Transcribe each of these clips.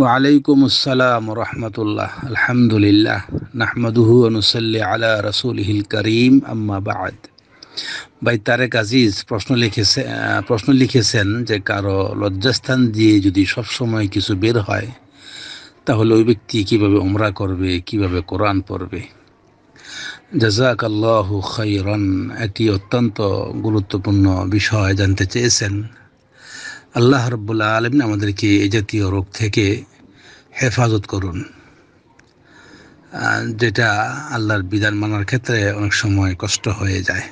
ওয়ালাইকুম আসসালাম রহমতুল্লাহ আলহামদুলিল্লাহ নাহমাদুহু অনুসল্লি আলা রসুলহিল করিম আম্মা বাদ ভাই তারেক আজিজ প্রশ্ন লিখেছে প্রশ্ন লিখেছেন যে কারো লজ্জাস্থান দিয়ে যদি সবসময় কিছু বের হয় তাহলে ওই ব্যক্তি কিভাবে ওমরা করবে কিভাবে কোরআন পড়বে জাজাক আল্লাহ খৈরন একটি অত্যন্ত গুরুত্বপূর্ণ বিষয় জানতে চেয়েছেন আল্লাহ রব্বুল্লা আলম আমাদেরকে এ জাতীয় রোগ থেকে হেফাজত করুন যেটা আল্লাহর বিধান মানার ক্ষেত্রে অনেক সময় কষ্ট হয়ে যায়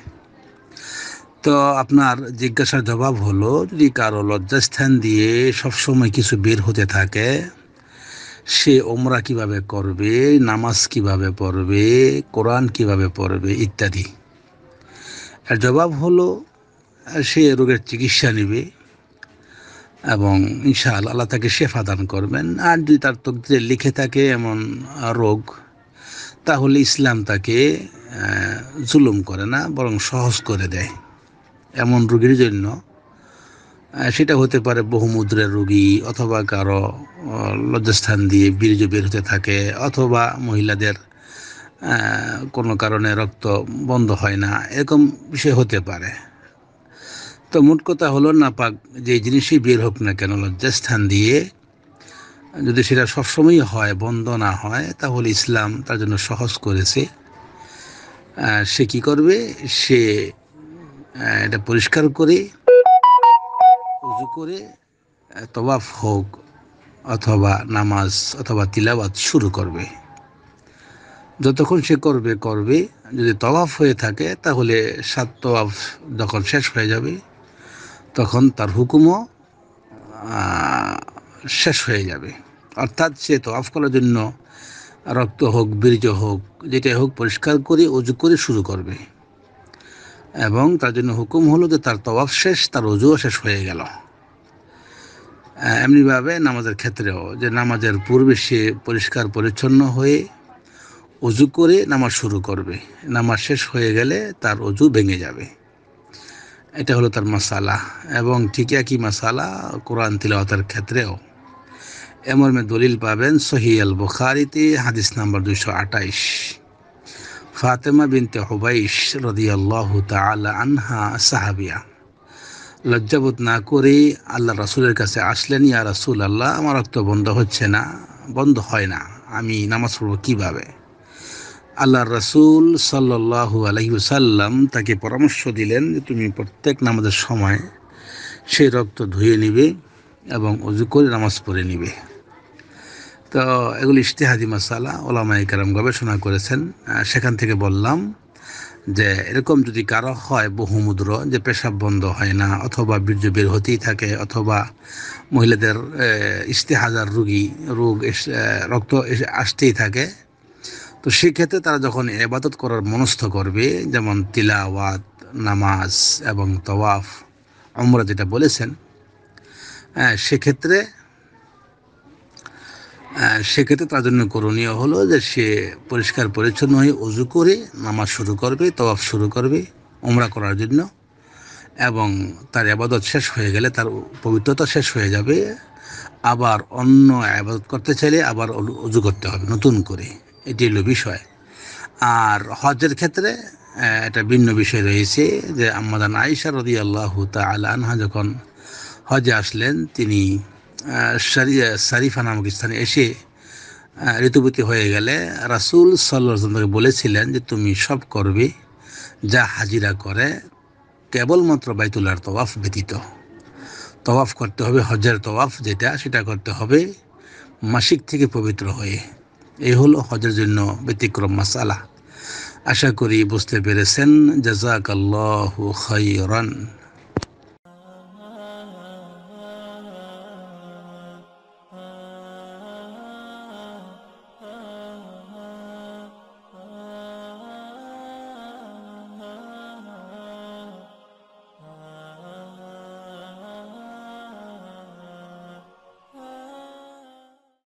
তো আপনার জিজ্ঞাসার জবাব হলো যদি কারো লজ্জাস্থান দিয়ে সব সময় কিছু বের হতে থাকে সে ওমরা কিভাবে করবে নামাজ কিভাবে পড়বে কোরআন কিভাবে পড়বে ইত্যাদি আর জবাব হলো সে রোগের চিকিৎসা নেবে এবং ইনশাআল আল্লাহ তাকে শেফা দান করবেন আর যদি তার তকদিরে লিখে থাকে এমন রোগ তাহলে ইসলাম তাকে জুলুম করে না বরং সহজ করে দেয় এমন রোগীর জন্য সেটা হতে পারে বহুমুদ্রের রোগী অথবা কারো লজ্জাস্থান দিয়ে বীর্য বের হতে থাকে অথবা মহিলাদের কোনো কারণে রক্ত বন্ধ হয় না এরকম সে হতে পারে তো মোট কথা হলো পাক যে জিনিসই বের হোক না কেন লজ্জাস্থান দিয়ে যদি সেটা সবসময়ই হয় বন্ধ না হয় তাহলে ইসলাম তার জন্য সহজ করেছে সে কি করবে সে এটা পরিষ্কার করে উজু করে তবাফ হোক অথবা নামাজ অথবা তিলাবাত শুরু করবে যতক্ষণ সে করবে করবে যদি তবাফ হয়ে থাকে তাহলে সাত তবাফ যখন শেষ হয়ে যাবে তখন তার হুকুমও শেষ হয়ে যাবে অর্থাৎ সে তফ করার জন্য রক্ত হোক বীর্য হোক যেটাই হোক পরিষ্কার করে অজু করে শুরু করবে এবং তার জন্য হুকুম হলো যে তার তবাব শেষ তার অজুও শেষ হয়ে গেল এমনিভাবে নামাজের ক্ষেত্রেও যে নামাজের পূর্বে সে পরিষ্কার পরিচ্ছন্ন হয়ে অজু করে নামাজ শুরু করবে নামাজ শেষ হয়ে গেলে তার অজু ভেঙে যাবে এটা হলো তার মশালা এবং ঠিক একই মশালা কোরআন তিলাওয়াতের ক্ষেত্রেও এমন দলিল পাবেন সহি আল বুখারিতে হাদিস নাম্বার দুশো আটাইশ ফাতেমা বিনতে হুবাইশ রদিয়াল্লাহ তালা আনহা সাহাবিয়া লজ্জাবোধ না করে আল্লাহ রাসুলের কাছে আসলেন ইয়া রাসুল আল্লাহ আমার রক্ত বন্ধ হচ্ছে না বন্ধ হয় না আমি নামাজ পড়ব কীভাবে আল্লাহ রসুল সাল্লু আলহিউসাল্লাম তাকে পরামর্শ দিলেন যে তুমি প্রত্যেক নামাজের সময় সে রক্ত ধুয়ে নিবে এবং অজু করে নামাজ পড়ে নিবে তো এগুলি ইশতেহাদি মশালা ওলামা ইকারাম গবেষণা করেছেন সেখান থেকে বললাম যে এরকম যদি কারো হয় বহুমুদ্র যে পেশাব বন্ধ হয় না অথবা বীর্য বের হতেই থাকে অথবা মহিলাদের ইশতেহাজার রুগী রোগ রক্ত আসতেই থাকে তো সেক্ষেত্রে তারা যখন এবাদত করার মনস্থ করবে যেমন তিলাওয়াত নামাজ এবং তওয়াফ আমরা যেটা বলেছেন হ্যাঁ, সেক্ষেত্রে হ্যাঁ, সেক্ষেত্রে তার জন্য করণীয় হলো যে সে পরিষ্কার পরিচ্ছন্ন হয়ে উজু করে নামাজ শুরু করবে তওয়াফ শুরু করবে ওমরা করার জন্য এবং তার আবাদত শেষ হয়ে গেলে তার পবিত্রতা শেষ হয়ে যাবে আবার অন্য আবাদত করতে চাইলে আবার উজু করতে হবে নতুন করে এটি হলো বিষয় আর হজের ক্ষেত্রে এটা ভিন্ন বিষয় রয়েছে যে আমাদান আইসার রদি আল্লাহ তাল আনহা যখন হজে আসলেন তিনি সারিফা নামক স্থানে এসে ঋতুপতি হয়ে গেলে রাসুল সাল্লাহকে বলেছিলেন যে তুমি সব করবে যা হাজিরা করে কেবলমাত্র বাইতুলার তওয়াফ ব্যতীত তওয়াফ করতে হবে হজের তওয়াফ যেটা সেটা করতে হবে মাসিক থেকে পবিত্র হয়ে এই হলো হজের জন্য ব্যতিক্রম মাসালা আশা করি বুঝতে পেরেছেন জাজাকাল্লাহু খাইরান